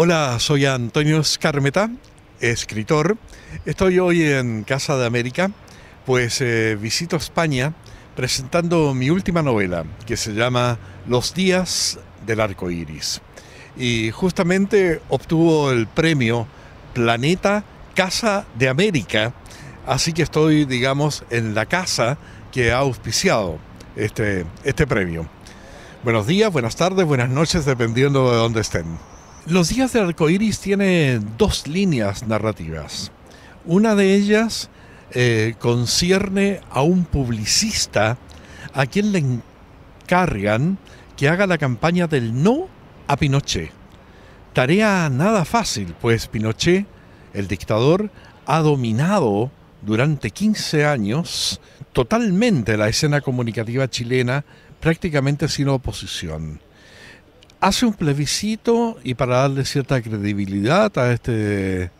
Hola, soy Antonio Escarmeta, escritor. Estoy hoy en Casa de América, pues eh, visito España presentando mi última novela que se llama Los Días del Arco Iris. Y justamente obtuvo el premio Planeta Casa de América, así que estoy, digamos, en la casa que ha auspiciado este, este premio. Buenos días, buenas tardes, buenas noches, dependiendo de dónde estén. Los días del arco iris tiene dos líneas narrativas. Una de ellas eh, concierne a un publicista a quien le encargan que haga la campaña del no a Pinochet. Tarea nada fácil, pues Pinochet, el dictador, ha dominado durante 15 años totalmente la escena comunicativa chilena, prácticamente sin oposición hace un plebiscito y para darle cierta credibilidad a este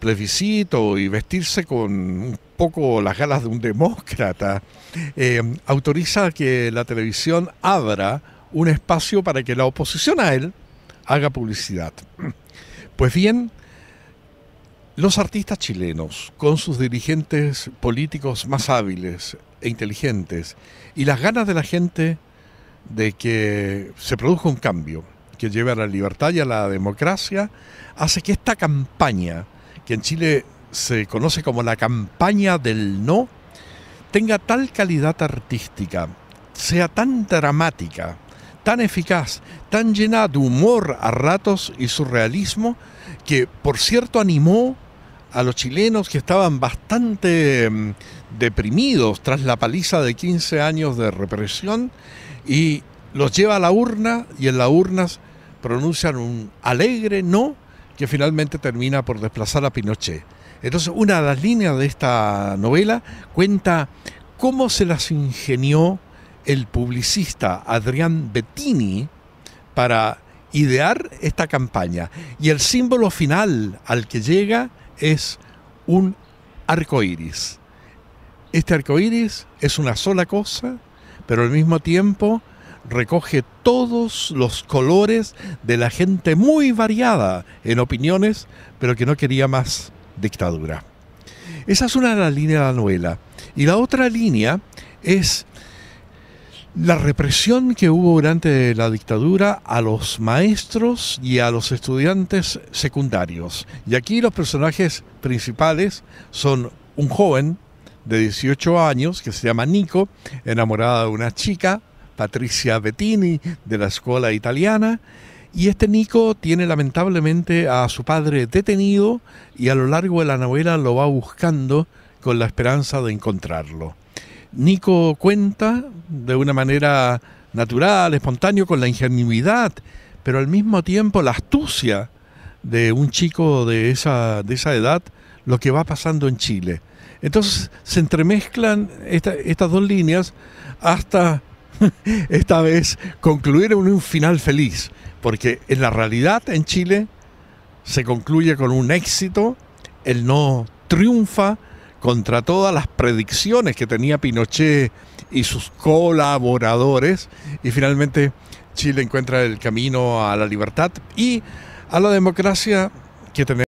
plebiscito y vestirse con un poco las galas de un demócrata, eh, autoriza que la televisión abra un espacio para que la oposición a él haga publicidad. Pues bien, los artistas chilenos, con sus dirigentes políticos más hábiles e inteligentes y las ganas de la gente de que se produjo un cambio que lleve a la libertad y a la democracia, hace que esta campaña, que en Chile se conoce como la campaña del no, tenga tal calidad artística, sea tan dramática, tan eficaz, tan llena de humor a ratos y surrealismo, que por cierto animó a los chilenos que estaban bastante mm, deprimidos tras la paliza de 15 años de represión y los lleva a la urna y en la urna pronuncian un alegre no que finalmente termina por desplazar a Pinochet. Entonces, una de las líneas de esta novela cuenta cómo se las ingenió el publicista Adrián Bettini para idear esta campaña. Y el símbolo final al que llega es un arco Este arco iris es una sola cosa pero al mismo tiempo recoge todos los colores de la gente muy variada en opiniones, pero que no quería más dictadura. Esa es una de las líneas de la novela. Y la otra línea es la represión que hubo durante la dictadura a los maestros y a los estudiantes secundarios. Y aquí los personajes principales son un joven de 18 años que se llama Nico, enamorada de una chica, Patricia Bettini, de la escuela italiana. Y este Nico tiene lamentablemente a su padre detenido y a lo largo de la novela lo va buscando con la esperanza de encontrarlo. Nico cuenta de una manera natural, espontáneo, con la ingenuidad, pero al mismo tiempo la astucia de un chico de de esa edad lo que va pasando en Chile. Entonces se entremezclan estas dos líneas hasta esta vez concluir en un final feliz, porque en la realidad en Chile se concluye con un éxito, el no triunfa contra todas las predicciones que tenía Pinochet y sus colaboradores, y finalmente Chile encuentra el camino a la libertad y a la democracia que tenemos.